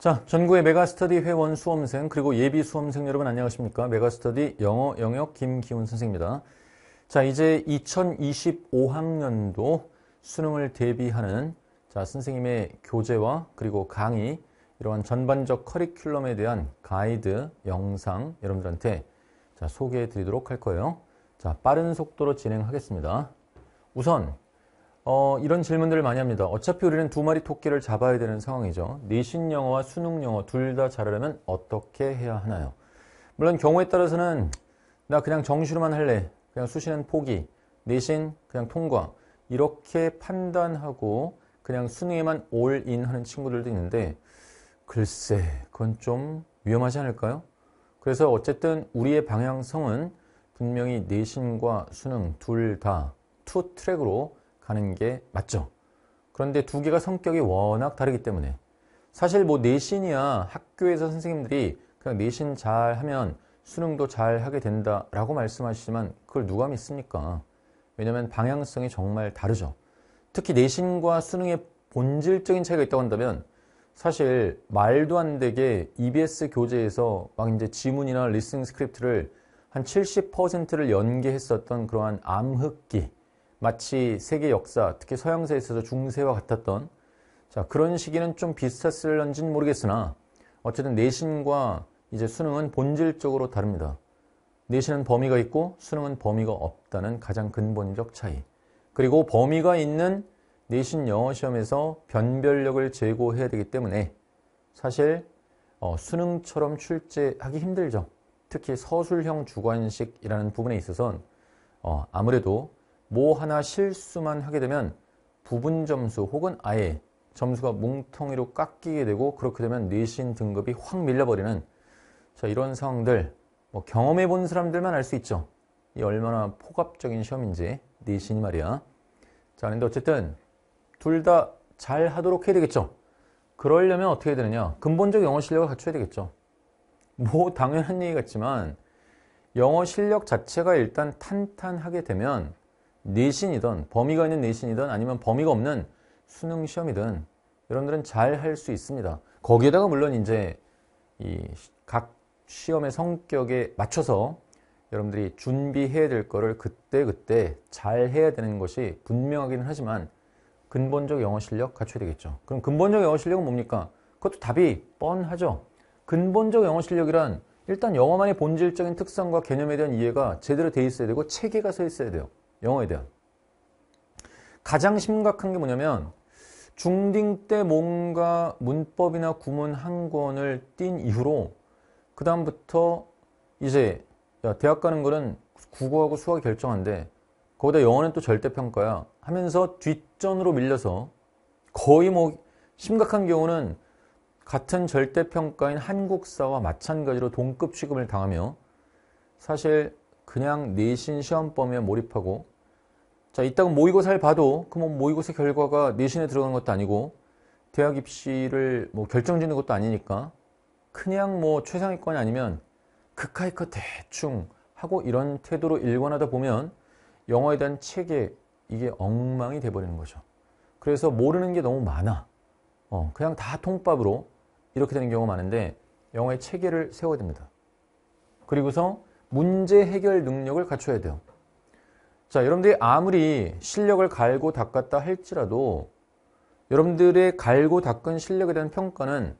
자, 전국의 메가스터디 회원 수험생 그리고 예비 수험생 여러분 안녕하십니까? 메가스터디 영어 영역 김기훈 선생입니다. 자, 이제 2025학년도 수능을 대비하는 자, 선생님의 교재와 그리고 강의 이러한 전반적 커리큘럼에 대한 가이드 영상 여러분들한테 자, 소개해 드리도록 할 거예요. 자, 빠른 속도로 진행하겠습니다. 우선 어, 이런 질문들을 많이 합니다. 어차피 우리는 두 마리 토끼를 잡아야 되는 상황이죠. 내신 영어와 수능 영어 둘 다 잘하려면 어떻게 해야 하나요? 물론 경우에 따라서는 나 그냥 정시로만 할래. 그냥 수시는 포기. 내신 그냥 통과. 이렇게 판단하고 그냥 수능에만 올인 하는 친구들도 있는데 글쎄 그건 좀 위험하지 않을까요? 그래서 어쨌든 우리의 방향성은 분명히 내신과 수능 둘 다 투 트랙으로 하는 게 맞죠. 그런데 두 개가 성격이 워낙 다르기 때문에 사실 뭐 내신이야 학교에서 선생님들이 그냥 내신 잘 하면 수능도 잘 하게 된다라고 말씀하시지만 그걸 누가 믿습니까? 왜냐면 방향성이 정말 다르죠. 특히 내신과 수능의 본질적인 차이가 있다고 한다면 사실 말도 안 되게 EBS 교재에서 막 이제 지문이나 리스닝 스크립트를 한 70%를 연계했었던 그러한 암흑기 마치 세계 역사, 특히 서양사에 있어서 중세와 같았던 자, 그런 시기는 좀 비슷했을런지는 모르겠으나 어쨌든 내신과 이제 수능은 본질적으로 다릅니다. 내신은 범위가 있고 수능은 범위가 없다는 가장 근본적 차이. 그리고 범위가 있는 내신 영어 시험에서 변별력을 제고해야 되기 때문에 사실 어, 수능처럼 출제하기 힘들죠. 특히 서술형 주관식이라는 부분에 있어서는 어, 아무래도 뭐 하나 실수만 하게 되면 부분 점수 혹은 아예 점수가 뭉텅이로 깎이게 되고 그렇게 되면 내신 등급이 확 밀려버리는 자 이런 상황들 뭐 경험해 본 사람들만 알 수 있죠. 이 얼마나 폭압적인 시험인지 내신이 말이야. 자 근데 어쨌든 둘 다잘 하도록 해야 되겠죠. 그러려면 어떻게 해야 되느냐. 근본적 영어 실력을 갖춰야 되겠죠. 뭐 당연한 얘기 같지만 영어 실력 자체가 일단 탄탄하게 되면 내신이든 범위가 있는 내신이든 아니면 범위가 없는 수능 시험이든 여러분들은 잘 할 수 있습니다. 거기에다가 물론 이제 이 각 시험의 성격에 맞춰서 여러분들이 준비해야 될 거를 그때그때 잘 해야 되는 것이 분명하기는 하지만 근본적 영어 실력 갖춰야 되겠죠. 그럼 근본적 영어 실력은 뭡니까? 그것도 답이 뻔하죠. 근본적 영어 실력이란 일단 영어만의 본질적인 특성과 개념에 대한 이해가 제대로 돼 있어야 되고 체계가 서 있어야 돼요. 영어에 대한 가장 심각한 게 뭐냐면 중딩 때 뭔가 문법이나 구문 한 권을 띈 이후로 그 다음부터 이제 야 대학 가는 거는 국어하고 수학이 결정한데 거기다 영어는 또 절대평가야 하면서 뒷전으로 밀려서 거의 뭐 심각한 경우는 같은 절대평가인 한국사와 마찬가지로 동급 취급을 당하며 사실 그냥 내신 시험범위에 몰입하고 자 이따가 모의고사를 봐도 그뭐 모의고사 결과가 내신에 들어간 것도 아니고 대학 입시를 뭐 결정짓는 것도 아니니까 그냥 뭐 최상위권이 아니면 극하이컷 대충 하고 이런 태도로 일관하다 보면 영어에 대한 체계 이게 엉망이 돼버리는 거죠. 그래서 모르는 게 너무 많아. 어, 그냥 다 통밥으로 이렇게 되는 경우가 많은데 영어의 체계를 세워야 됩니다. 그리고서 문제 해결 능력을 갖춰야 돼요. 자, 여러분들이 아무리 실력을 갈고 닦았다 할지라도 여러분들의 갈고 닦은 실력에 대한 평가는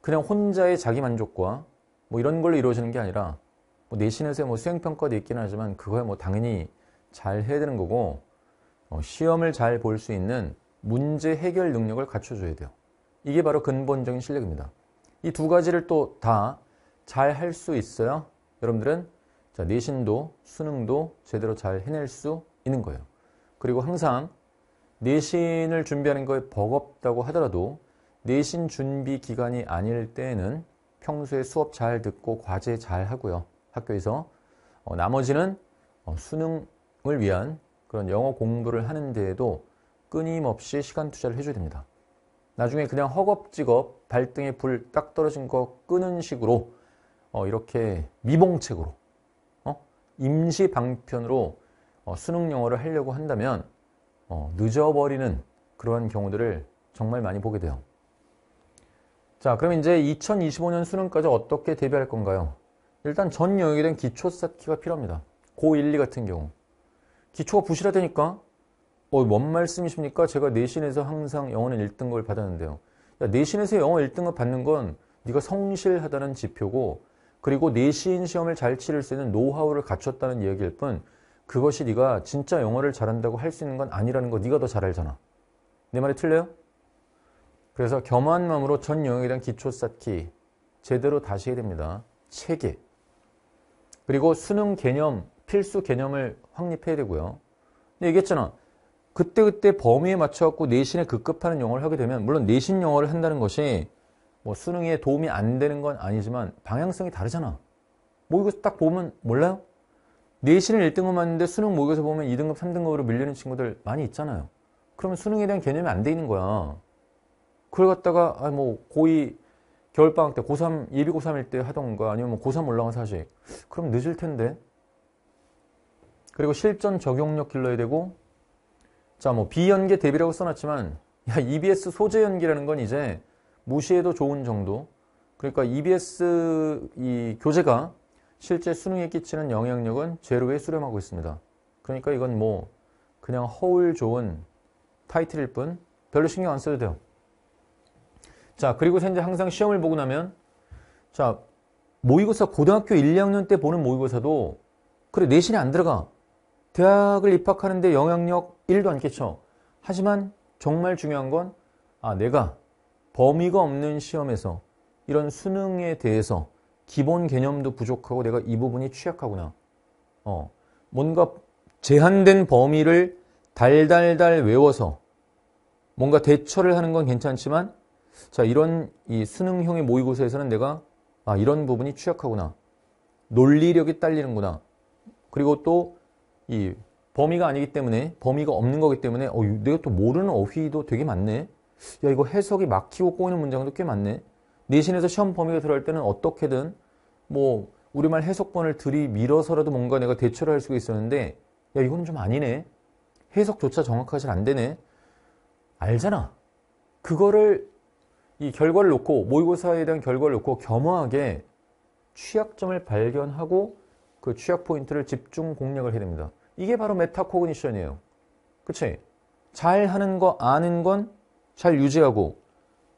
그냥 혼자의 자기 만족과 뭐 이런 걸로 이루어지는 게 아니라 뭐 내신에서의 뭐 수행평가도 있긴 하지만 그거에 뭐 당연히 잘 해야 되는 거고 어, 시험을 잘 볼 수 있는 문제 해결 능력을 갖춰줘야 돼요. 이게 바로 근본적인 실력입니다. 이 두 가지를 또 다 잘 할 수있어요 여러분들은 자, 내신도 수능도 제대로 잘 해낼 수 있는 거예요. 그리고 항상 내신을 준비하는 거에 버겁다고 하더라도 내신 준비 기간이 아닐 때에는 평소에 수업 잘 듣고 과제 잘 하고요. 학교에서 어, 나머지는 어, 수능을 위한 그런 영어 공부를 하는 데에도 끊임없이 시간 투자를 해줘야 됩니다. 나중에 그냥 허겁지겁 발등에 불 딱 떨어진 거 끄는 식으로 어, 이렇게 미봉책으로 임시 방편으로 어, 수능 영어를 하려고 한다면 어, 늦어버리는 그러한 경우들을 정말 많이 보게 돼요. 자, 그럼 이제 2025년 수능까지 어떻게 대비할 건가요? 일단 전 영역에 대한 기초 쌓기가 필요합니다. 고1, 2 같은 경우. 기초가 부실하다니까? 어, 뭔 말씀이십니까? 제가 내신에서 항상 영어는 1등급을 받았는데요. 야, 내신에서 영어 1등급 받는 건 네가 성실하다는 지표고 그리고 내신 시험을 잘 치를 수 있는 노하우를 갖췄다는 이야기일 뿐 그것이 네가 진짜 영어를 잘한다고 할 수 있는 건 아니라는 거 네가 더 잘 알잖아. 내 말이 틀려요? 그래서 겸한 마음으로 전 영역에 대한 기초 쌓기 제대로 다시 해야 됩니다. 체계. 그리고 수능 개념, 필수 개념을 확립해야 되고요. 얘기했잖아. 그때그때 범위에 맞춰갖고 내신에 급급하는 영어를 하게 되면 물론 내신 영어를 한다는 것이 뭐 수능에 도움이 안 되는 건 아니지만 방향성이 다르잖아. 뭐이고딱 보면 몰라요? 내신은 1등급 맞는데 수능 모의고사 보면 2등급, 3등급으로 밀리는 친구들 많이 있잖아요. 그러면 수능에 대한 개념이 안 돼 있는 거야. 그걸 갖다가 아뭐 고2 겨울방학 때 고3 예비 고3일 때하던거 아니면 뭐 고3 올라간 사실 그럼 늦을 텐데 그리고 실전 적용력 길러야 되고 자 뭐 비연계 대비라고 써놨지만 야 EBS 소재 연계라는 건 이제 무시해도 좋은 정도. 그러니까 EBS 이 교재가 실제 수능에 끼치는 영향력은 제로에 수렴하고 있습니다. 그러니까 이건 뭐 그냥 허울 좋은 타이틀일 뿐 별로 신경 안 써도 돼요. 자, 그리고 현재 항상 시험을 보고 나면 자, 모의고사 고등학교 1, 2학년 때 보는 모의고사도 그래 내신이 안 들어가. 대학을 입학하는데 영향력 1도 안 끼쳐. 하지만 정말 중요한 건 아, 내가 범위가 없는 시험에서 이런 수능에 대해서 기본 개념도 부족하고 내가 이 부분이 취약하구나. 어, 뭔가 제한된 범위를 달달달 외워서 뭔가 대처를 하는 건 괜찮지만 자 이런 이 수능형의 모의고사에서는 내가 아 이런 부분이 취약하구나. 논리력이 딸리는구나. 그리고 또 이 범위가 아니기 때문에 범위가 없는 거기 때문에 어, 내가 또 모르는 어휘도 되게 많네. 야 이거 해석이 막히고 꼬이는 문장도 꽤 많네. 내신에서 시험 범위가 들어갈 때는 어떻게든 뭐 우리말 해석본을 들이밀어서라도 뭔가 내가 대처를 할 수가 있었는데 야 이거는 좀 아니네. 해석조차 정확하게 잘안 되네. 알잖아. 그거를 이 결과를 놓고 모의고사에 대한 결과를 놓고 겸허하게 취약점을 발견하고 그 취약 포인트를 집중 공략을 해야 됩니다. 이게 바로 메타코그니션이에요. 그치? 잘하는 거 아는 건잘 유지하고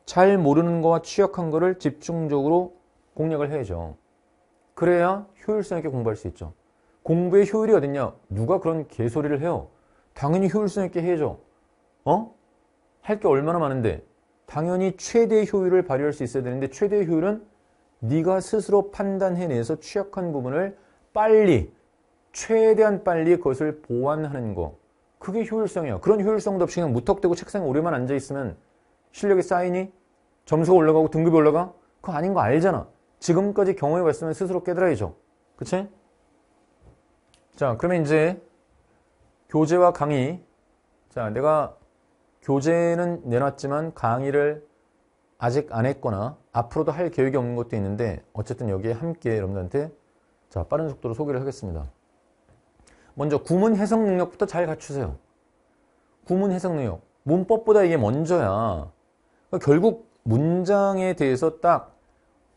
잘 모르는 거와 취약한 거를 집중적으로 공략을 해야죠. 그래야 효율성 있게 공부할 수 있죠. 공부의 효율이 어딨냐? 누가 그런 개소리를 해요? 당연히 효율성 있게 해야죠. 어? 할 게 얼마나 많은데 당연히 최대의 효율을 발휘할 수 있어야 되는데 최대의 효율은 네가 스스로 판단해내서 취약한 부분을 빨리 최대한 빨리 그것을 보완하는 거 그게 효율성이에요. 그런 효율성도 없이 그냥 무턱대고 책상에 오래만 앉아있으면 실력이 쌓이니? 점수가 올라가고 등급이 올라가? 그거 아닌 거 알잖아. 지금까지 경험해 봤으면 스스로 깨달아야죠. 그치? 자, 그러면 이제 교재와 강의. 자, 내가 교재는 내놨지만 강의를 아직 안 했거나 앞으로도 할 계획이 없는 것도 있는데 어쨌든 여기에 함께 여러분들한테 자, 빠른 속도로 소개를 하겠습니다. 먼저 구문 해석 능력부터 잘 갖추세요. 구문 해석 능력. 문법보다 이게 먼저야. 그러니까 결국 문장에 대해서 딱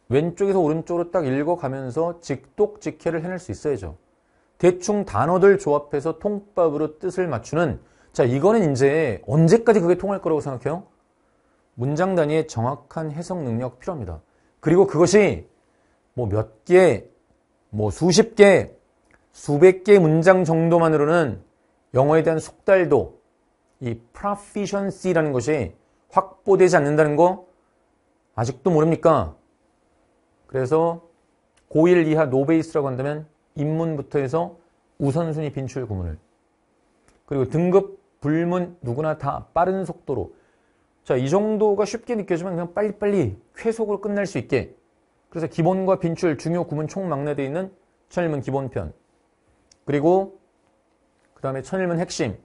왼쪽에서 오른쪽으로 딱 읽어가면서 직독직해를 해낼 수 있어야죠. 대충 단어들 조합해서 통밥으로 뜻을 맞추는 자 이거는 이제 언제까지 그게 통할 거라고 생각해요? 문장 단위의 정확한 해석 능력 필요합니다. 그리고 그것이 뭐 몇 개, 뭐 수십 개, 수백 개 문장 정도만으로는 영어에 대한 속달도 이 proficiency라는 것이 확보되지 않는다는 거 아직도 모릅니까? 그래서 고1 이하 노베이스라고 한다면 입문부터 해서 우선순위 빈출 구문을 그리고 등급 불문 누구나 다 빠른 속도로 자, 이 정도가 쉽게 느껴지면 그냥 빨리빨리 쾌속으로 끝날 수 있게 그래서 기본과 빈출 중요 구문 총막내되어 있는 철문 기본편 그리고 그 다음에 천일문 핵심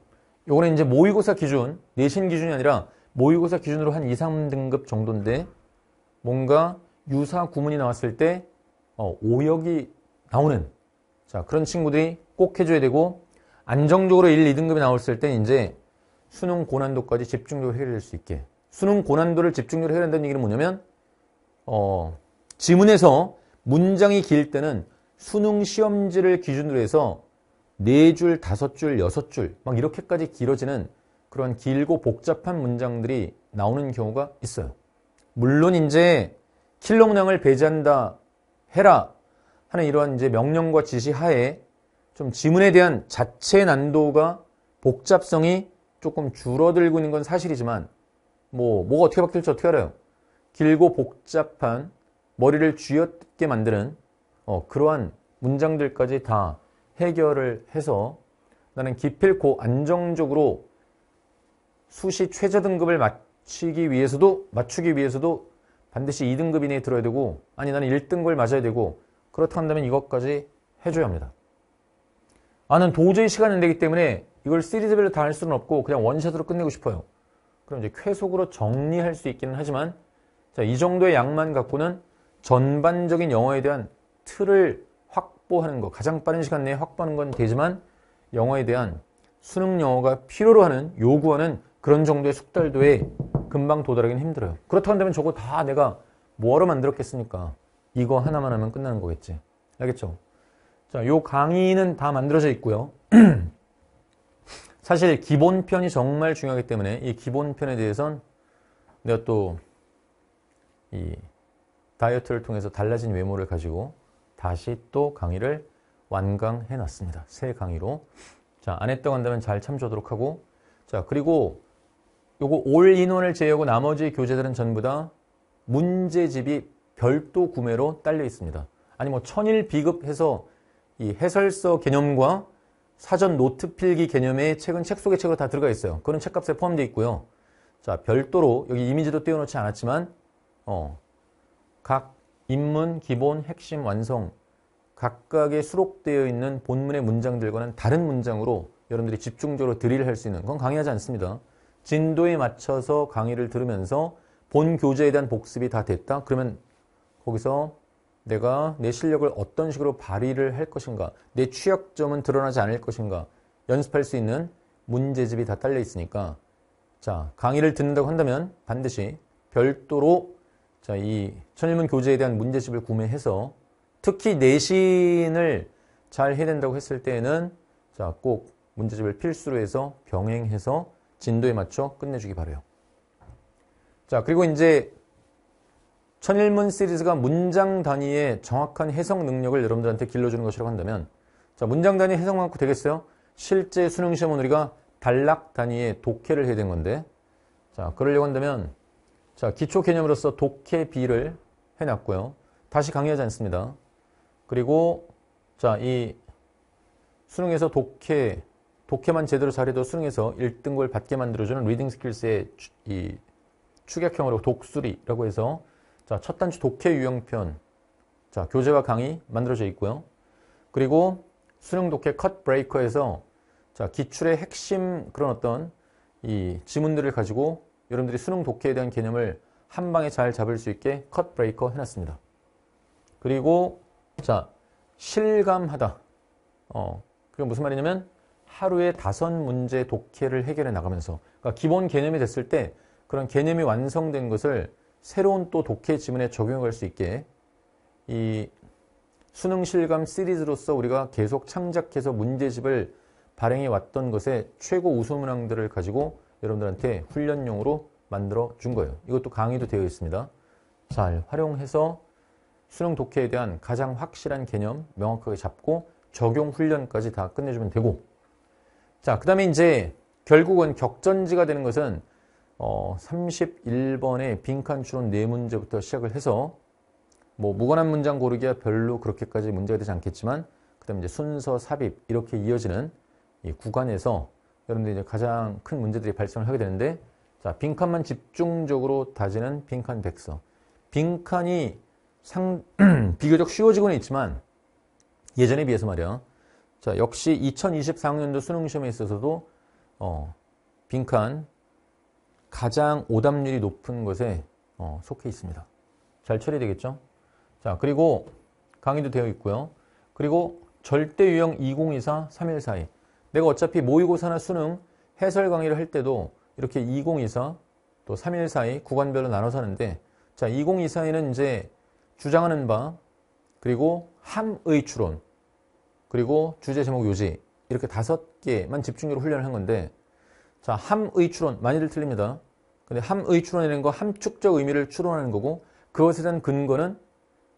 요거는 이제 모의고사 기준 내신 기준이 아니라 모의고사 기준으로 한 2, 3등급 정도인데 뭔가 유사 구문이 나왔을 때 어, 오역이 나오는 자 그런 친구들이 꼭 해줘야 되고 안정적으로 1, 2등급이 나왔을 때 이제 수능 고난도까지 집중적으로 해결될 수 있게 수능 고난도를 집중적으로 해결한다는 얘기는 뭐냐면 어, 지문에서 문장이 길 때는 수능 시험지를 기준으로 해서 네 줄, 다섯 줄, 여섯 줄 막 이렇게까지 길어지는 그런 길고 복잡한 문장들이 나오는 경우가 있어요. 물론 이제 킬롱량을 배제한다 해라 하는 이러한 이제 명령과 지시 하에 좀 지문에 대한 자체 난도가 복잡성이 조금 줄어들고 있는 건 사실이지만 뭐 뭐가 어떻게 바뀔지 어떻게 알아요? 길고 복잡한 머리를 쥐어뜯게 만드는 어, 그러한 문장들까지 다 해결을 해서 나는 기필코 안정적으로 수시 최저 등급을 맞추기 위해서도 맞추기 위해서도 반드시 2등급 이내에 들어야 되고 아니 나는 1등급을 맞아야 되고 그렇다 한다면 이것까지 해줘야 합니다. 나는 도저히 시간이 안 되기 때문에 이걸 시리즈별로 다 할 수는 없고 그냥 원샷으로 끝내고 싶어요. 그럼 이제 쾌속으로 정리할 수 있기는 하지만 자, 이 정도의 양만 갖고는 전반적인 영어에 대한 틀을 확보하는 거 가장 빠른 시간 내에 확보하는 건 되지만 영어에 대한 수능 영어가 필요로 하는, 요구하는 그런 정도의 숙달도에 금방 도달하기는 힘들어요. 그렇다면 저거 다 내가 뭐하러 만들었겠습니까? 이거 하나만 하면 끝나는 거겠지. 알겠죠? 자, 요 강의는 다 만들어져 있고요. 사실 기본편이 정말 중요하기 때문에 이 기본편에 대해선 내가 또 이 다이어트를 통해서 달라진 외모를 가지고 다시 또 강의를 완강해 놨습니다. 새 강의로. 자, 안 했다고 한다면 잘 참조하도록 하고 자, 그리고 요거 올 인원을 제외하고 나머지 교재들은 전부 다 문제집이 별도 구매로 딸려 있습니다. 아니 뭐 천일 비급해서 이 해설서 개념과 사전 노트 필기 개념의 책은 책 속의 책으로 다 들어가 있어요. 그런 책값에 포함되어 있고요. 자 별도로 여기 이미지도 띄워놓지 않았지만 어, 각 입문, 기본, 핵심, 완성 각각에 수록되어 있는 본문의 문장들과는 다른 문장으로 여러분들이 집중적으로 드릴 할 수 있는 건 강의하지 않습니다. 진도에 맞춰서 강의를 들으면서 본 교재에 대한 복습이 다 됐다? 그러면 거기서 내가 내 실력을 어떤 식으로 발휘를 할 것인가 내 취약점은 드러나지 않을 것인가 연습할 수 있는 문제집이 다 딸려 있으니까 자 강의를 듣는다고 한다면 반드시 별도로 자, 이 천일문 교재에 대한 문제집을 구매해서 특히 내신을 잘 해야 된다고 했을 때에는 자, 꼭 문제집을 필수로 해서 병행해서 진도에 맞춰 끝내주기 바래요. 자, 그리고 이제 천일문 시리즈가 문장 단위의 정확한 해석 능력을 여러분들한테 길러주는 것이라고 한다면 자, 문장 단위 해석만 갖고 되겠어요? 실제 수능 시험은 우리가 단락 단위의 독해를 해야 된 건데 자, 그러려고 한다면 자, 기초 개념으로서 독해 비를 해놨고요. 다시 강의하지 않습니다. 그리고 자, 이 수능에서 독해, 독해만 제대로 잘해도 수능에서 1등을 받게 만들어주는 리딩 스킬스의 추, 이 축약형으로 독수리라고 해서 자, 첫 단추 독해 유형편 자, 교재와 강의 만들어져 있고요. 그리고 수능 독해 컷 브레이커에서 자, 기출의 핵심 그런 어떤 이 지문들을 가지고 여러분들이 수능 독해에 대한 개념을 한 방에 잘 잡을 수 있게 컷 브레이커 해놨습니다. 그리고 자 실감하다. 어, 그게 무슨 말이냐면 하루에 다섯 문제 독해를 해결해 나가면서 그러니까 기본 개념이 됐을 때 그런 개념이 완성된 것을 새로운 또 독해 지문에 적용할 수 있게 이 수능 실감 시리즈로서 우리가 계속 창작해서 문제집을 발행해 왔던 것의 최고 우수문항들을 가지고 여러분들한테 훈련용으로 만들어 준 거예요. 이것도 강의도 되어 있습니다. 잘 활용해서 수능 독해에 대한 가장 확실한 개념 명확하게 잡고 적용 훈련까지 다 끝내주면 되고 자, 그 다음에 이제 결국은 격전지가 되는 것은 어, 31번의 빈칸 추론 4문제부터 시작을 해서 뭐 무관한 문장 고르기야 별로 그렇게까지 문제가 되지 않겠지만 그 다음에 이제 순서 삽입 이렇게 이어지는 이 구간에서 여러분들이 이제 가장 큰 문제들이 발생을 하게 되는데 자 빈칸만 집중적으로 다지는 빈칸 백서 빈칸이 상 비교적 쉬워지고는 있지만 예전에 비해서 말이야 자 역시 2024학년도 수능시험에 있어서도 어, 빈칸 가장 오답률이 높은 것에 어, 속해 있습니다 잘 처리되겠죠 자 그리고 강의도 되어 있고요 그리고 절대 유형 2024 3142 내가 어차피 모의고사나 수능 해설 강의를 할 때도 이렇게 2024, 또 3142 구간별로 나눠서 하는데 자 2024에는 이제 주장하는 바 그리고 함의 추론 그리고 주제 제목 요지 이렇게 다섯 개만 집중적으로 훈련을 한 건데 자 함의 추론 많이들 틀립니다. 근데 함의 추론이라는 거 함축적 의미를 추론하는 거고 그것에 대한 근거는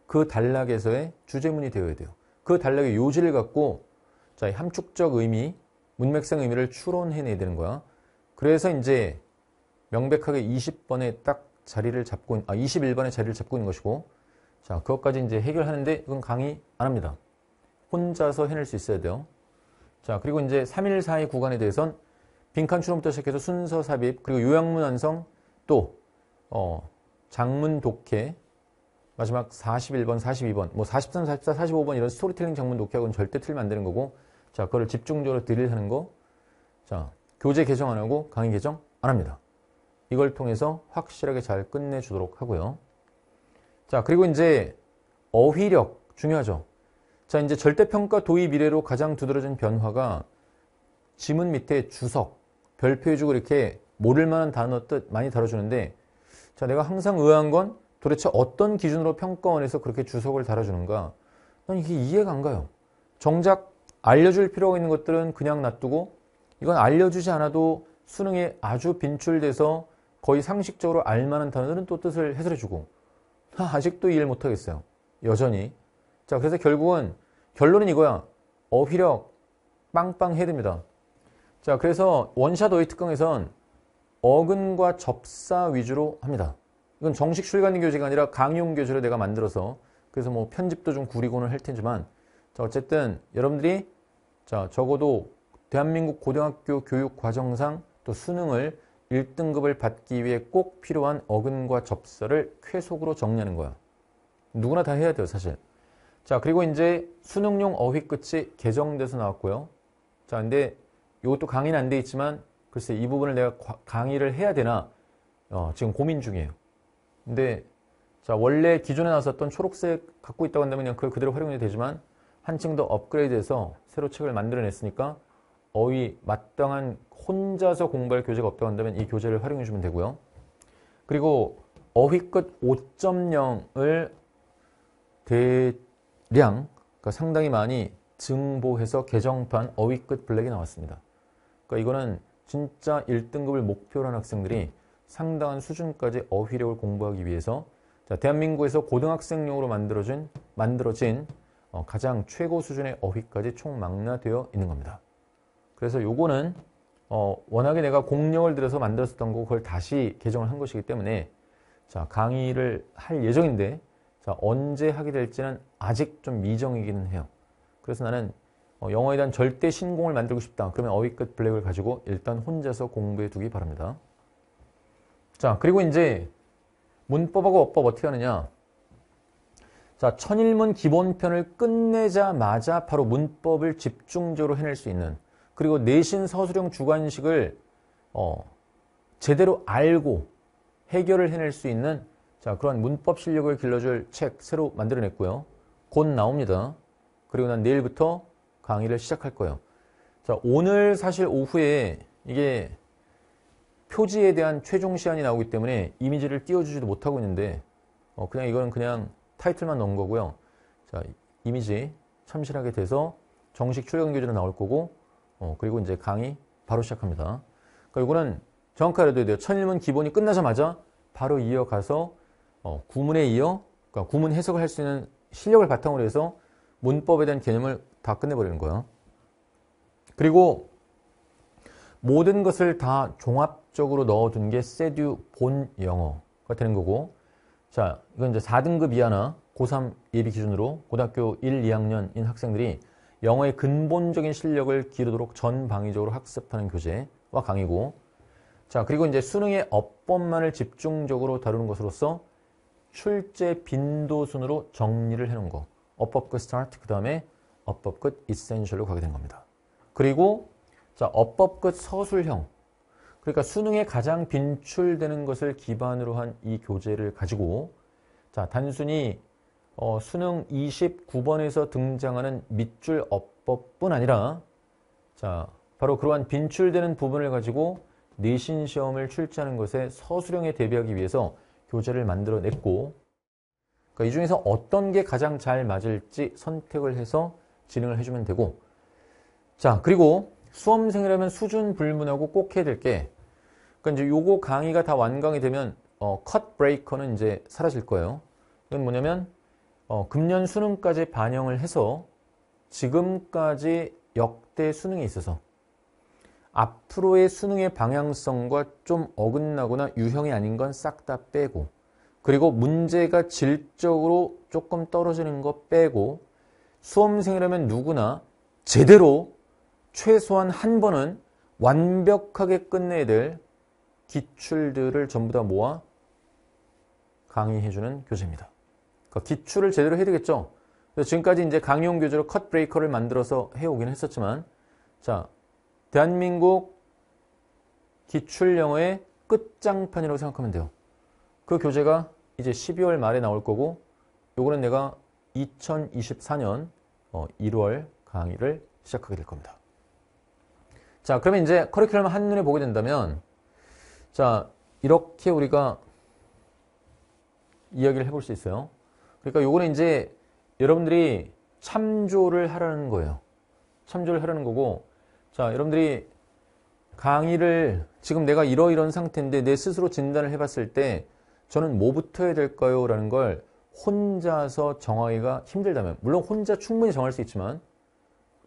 그 단락에서의 주제문이 되어야 돼요. 그 단락의 요지를 갖고 자 함축적 의미 문맥상 의미를 추론해내야 되는 거야. 그래서 이제 명백하게 20번에 딱 자리를 잡고, 아, 21번에 자리를 잡고 있는 것이고, 자, 그것까지 이제 해결하는데 이건 강의 안 합니다. 혼자서 해낼 수 있어야 돼요. 자, 그리고 이제 3일 사이 구간에 대해서는 빈칸 추론부터 시작해서 순서 삽입, 그리고 요약문 완성, 또, 어, 장문 독해, 마지막 41번, 42번, 뭐 43, 44, 45번 이런 스토리텔링 장문 독해하고는 절대 틀리면 안 되는 거고, 자, 그걸 집중적으로 드릴하는 거. 자, 교재 개정 안 하고 강의 개정 안 합니다. 이걸 통해서 확실하게 잘 끝내주도록 하고요. 자, 그리고 이제 어휘력 중요하죠. 자, 이제 절대평가 도입 이래로 가장 두드러진 변화가 지문 밑에 주석, 별표해주고 이렇게 모를 만한 단어 뜻 많이 다뤄주는데 자, 내가 항상 의아한 건 도대체 어떤 기준으로 평가원에서 그렇게 주석을 달아주는가? 난 이게 이해가 안 가요. 정작 알려줄 필요가 있는 것들은 그냥 놔두고 이건 알려주지 않아도 수능에 아주 빈출돼서 거의 상식적으로 알만한 단어들은 또 뜻을 해설해주고 아, 아직도 이해를 못하겠어요. 여전히. 자 그래서 결국은 결론은 이거야. 어휘력 빵빵 해야 됩니다. 자 그래서 원샷 어휘 특강에선 어근과 접사 위주로 합니다. 이건 정식 출간 인 교재가 아니라 강용 교재를 내가 만들어서 그래서 뭐 편집도 좀 구리고는 할 테지만 자 어쨌든 여러분들이 자, 적어도 대한민국 고등학교 교육 과정상 또 수능을 1등급을 받기 위해 꼭 필요한 어근과 접설를 쾌속으로 정리하는 거야. 누구나 다 해야 돼요, 사실. 자, 그리고 이제 수능용 어휘 끝이 개정돼서 나왔고요. 자, 근데 이것도 강의는 안 돼 있지만 글쎄 이 부분을 내가 강의를 해야 되나 어, 지금 고민 중이에요. 근데 자, 원래 기존에 나왔었던 초록색 갖고 있다고 한다면 그냥 그걸 그대로 활용해도 되지만 한층 더 업그레이드해서 새로 책을 만들어냈으니까 어휘 마땅한 혼자서 공부할 교재가 없다고 한다면 이 교재를 활용해 주면 되고요. 그리고 어휘끝 5.0을 대량 그러니까 상당히 많이 증보해서 개정판 어휘끝 블랙이 나왔습니다. 그러니까 이거는 진짜 1등급을 목표로 한 학생들이 상당한 수준까지 어휘력을 공부하기 위해서 자, 대한민국에서 고등학생용으로 만들어진 만들어진 어, 가장 최고 수준의 어휘까지 총망라되어 있는 겁니다. 그래서 요거는 어, 워낙에 내가 공력을 들여서 만들었던 거 그걸 다시 개정을 한 것이기 때문에 자 강의를 할 예정인데 자 언제 하게 될지는 아직 좀 미정이기는 해요. 그래서 나는 어, 영어에 대한 절대 신공을 만들고 싶다. 그러면 어휘끝 블랙을 가지고 일단 혼자서 공부해 두기 바랍니다. 자 그리고 이제 문법하고 어법 어떻게 하느냐 자, 천일문 기본편을 끝내자마자 바로 문법을 집중적으로 해낼 수 있는 그리고 내신 서술형 주관식을 어, 제대로 알고 해결을 해낼 수 있는 자, 그런 문법 실력을 길러줄 책 새로 만들어냈고요. 곧 나옵니다. 그리고 난 내일부터 강의를 시작할 거예요. 자, 오늘 사실 오후에 이게 표지에 대한 최종 시안이 나오기 때문에 이미지를 띄워주지도 못하고 있는데 어, 그냥 이거는 그냥 타이틀만 넣은 거고요. 자, 이미지 참실하게 돼서 정식 출력 연결지로 나올 거고 어, 그리고 이제 강의 바로 시작합니다. 그러니까 이거는 정확하게 해야 돼요. 천일문 기본이 끝나자마자 바로 이어가서 어, 구문에 이어 그러니까 구문 해석을 할 수 있는 실력을 바탕으로 해서 문법에 대한 개념을 다 끝내버리는 거예요. 그리고 모든 것을 다 종합적으로 넣어둔 게 세듀 본 영어가 되는 거고 자, 이건 이제 4등급 이하나 고3 예비 기준으로 고등학교 1, 2학년인 학생들이 영어의 근본적인 실력을 기르도록 전방위적으로 학습하는 교재와 강의고 자, 그리고 이제 수능의 어법만을 집중적으로 다루는 것으로서 출제 빈도 순으로 정리를 해놓은 거. 어법 끝 스타트, 그 다음에 어법 끝 이센셜로 가게 된 겁니다. 그리고 자 어법 끝 서술형 그러니까 수능에 가장 빈출되는 것을 기반으로 한 이 교재를 가지고 자 단순히 어, 수능 29번에서 등장하는 밑줄 어법뿐 아니라 자 바로 그러한 빈출되는 부분을 가지고 내신 시험을 출제하는 것에 서술형에 대비하기 위해서 교재를 만들어냈고 그러니까 이 중에서 어떤 게 가장 잘 맞을지 선택을 해서 진행을 해주면 되고 자 그리고 수험생이라면 수준 불문하고 꼭 해야 될게 그러니까 이제 요거 강의가 다 완강이 되면 어, 컷 브레이커는 이제 사라질 거예요. 이건 뭐냐면 어, 금년 수능까지 반영을 해서 지금까지 역대 수능에 있어서 앞으로의 수능의 방향성과 좀 어긋나거나 유형이 아닌 건 싹 다 빼고 그리고 문제가 질적으로 조금 떨어지는 거 빼고 수험생이라면 누구나 제대로 최소한 한 번은 완벽하게 끝내야 될 기출들을 전부 다 모아 강의해주는 교재입니다. 그러니까 기출을 제대로 해야 되겠죠. 지금까지 이제 강용 교재로 컷 브레이커를 만들어서 해오긴 했었지만 자 대한민국 기출 영어의 끝장판이라고 생각하면 돼요. 그 교재가 이제 12월 말에 나올 거고 요거는 내가 2024년 1월 어, 강의를 시작하게 될 겁니다. 자 그러면 이제 커리큘럼 한눈에 보게 된다면 자, 이렇게 우리가 이야기를 해볼 수 있어요. 그러니까 요거는 이제 여러분들이 참조를 하라는 거예요. 참조를 하라는 거고, 자, 여러분들이 강의를 지금 내가 이러이런 상태인데 내 스스로 진단을 해봤을 때 저는 뭐부터 해야 될까요? 라는 걸 혼자서 정하기가 힘들다면, 물론 혼자 충분히 정할 수 있지만,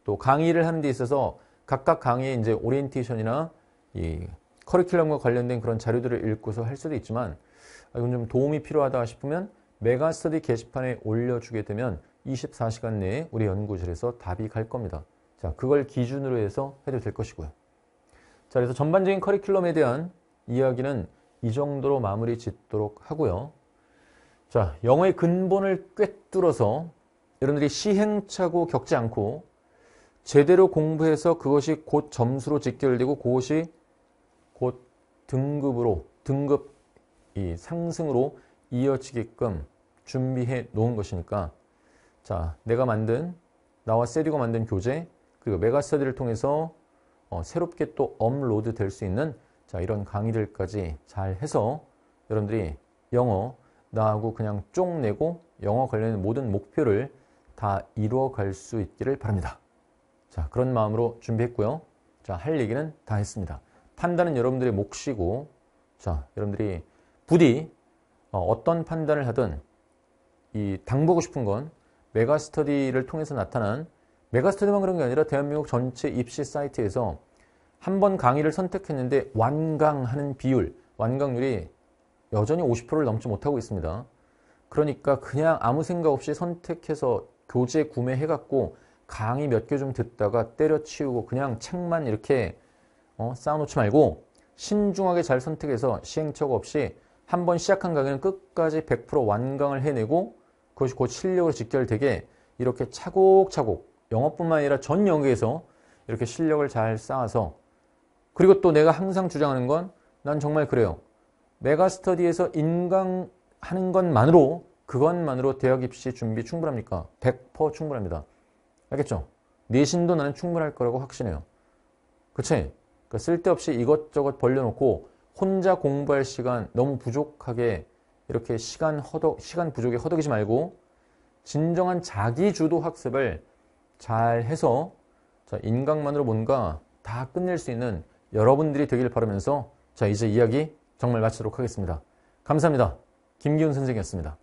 또 강의를 하는 데 있어서 각각 강의의 이제 오리엔테이션이나 이 커리큘럼과 관련된 그런 자료들을 읽고서 할 수도 있지만 아, 이건 좀 도움이 필요하다 싶으면 메가스터디 게시판에 올려주게 되면 24시간 내에 우리 연구실에서 답이 갈 겁니다. 자, 그걸 기준으로 해서 해도 될 것이고요. 자, 그래서 전반적인 커리큘럼에 대한 이야기는 이 정도로 마무리 짓도록 하고요. 자, 영어의 근본을 꿰뚫어서 여러분들이 시행착오 겪지 않고 제대로 공부해서 그것이 곧 점수로 직결되고 그것이 등급으로 등급 이 상승으로 이어지게끔 준비해 놓은 것이니까 자 내가 만든 나와 세리가 만든 교재 그리고 메가스터디를 통해서 어, 새롭게 또 업로드 될 수 있는 자 이런 강의들까지 잘 해서 여러분들이 영어 나하고 그냥 쪽 내고 영어 관련 모든 목표를 다 이루어갈 수 있기를 바랍니다. 자 그런 마음으로 준비했고요. 자 할 얘기는 다 했습니다. 판단은 여러분들의 몫이고 자 여러분들이 부디 어, 어떤 판단을 하든 이 당보고 싶은 건 메가스터디를 통해서 나타난 메가스터디만 그런 게 아니라 대한민국 전체 입시 사이트에서 한 번 강의를 선택했는데 완강하는 비율, 완강률이 여전히 50%를 넘지 못하고 있습니다. 그러니까 그냥 아무 생각 없이 선택해서 교재 구매해갖고 강의 몇 개 좀 듣다가 때려치우고 그냥 책만 이렇게 어, 쌓아놓지 말고 신중하게 잘 선택해서 시행착오 없이 한 번 시작한 가게는 끝까지 100% 완강을 해내고 그것이 곧 실력으로 직결되게 이렇게 차곡차곡 영어뿐만 아니라 전 영역에서 이렇게 실력을 잘 쌓아서 그리고 또 내가 항상 주장하는 건 난 정말 그래요. 메가스터디에서 인강하는 것만으로 그것만으로 대학 입시 준비 충분합니까? 100% 충분합니다. 알겠죠? 내신도 나는 충분할 거라고 확신해요. 그치? 그러니까 쓸데없이 이것저것 벌려놓고 혼자 공부할 시간 너무 부족하게 이렇게 시간 허덕 시간 부족에 허덕이지 말고 진정한 자기 주도 학습을 잘 해서 자, 인강만으로 뭔가 다 끝낼 수 있는 여러분들이 되기를 바라면서 자 이제 이야기 정말 마치도록 하겠습니다. 감사합니다. 김기훈 선생이었습니다.